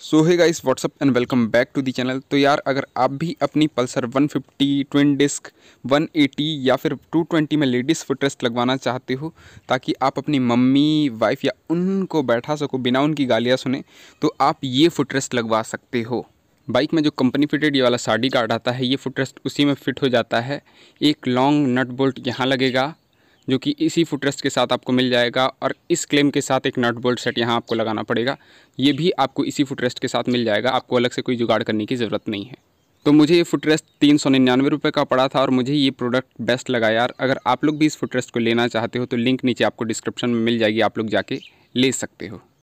so hey guys what's up and welcome back to the channel तो यार अगर आप भी अपनी पल्सर 150 ट्विन डिस्क 180 या फिर 220 में लेडीज़ फुटरेस्ट लगवाना चाहते हो ताकि आप अपनी मम्मी वाइफ या उनको बैठा सको बिना उनकी गालियाँ सुने तो आप ये फुटरेस्ट लगवा सकते हो बाइक में जो कंपनी फिटेड ये वाला साड़ी कार्ड आता है ये फुटरेस्ट उसी में फिट हो जाता है एक लॉन्ग नट बोल्ट यहाँ लगेगा जो कि इसी फुटरेस्ट के साथ आपको मिल जाएगा और इस क्लेम के साथ एक नट बोल्ट सेट यहाँ आपको लगाना पड़ेगा ये भी आपको इसी फुटरेस्ट के साथ मिल जाएगा आपको अलग से कोई जुगाड़ करने की ज़रूरत नहीं है तो मुझे ये फुटरेस्ट तीन सौ निन्यानवे रुपये का पड़ा था और मुझे ये प्रोडक्ट बेस्ट लगा यार अगर आप लोग भी इस फुटरेस्ट को लेना चाहते हो तो लिंक नीचे आपको डिस्क्रिप्शन में मिल जाएगी आप लोग जाके ले सकते हो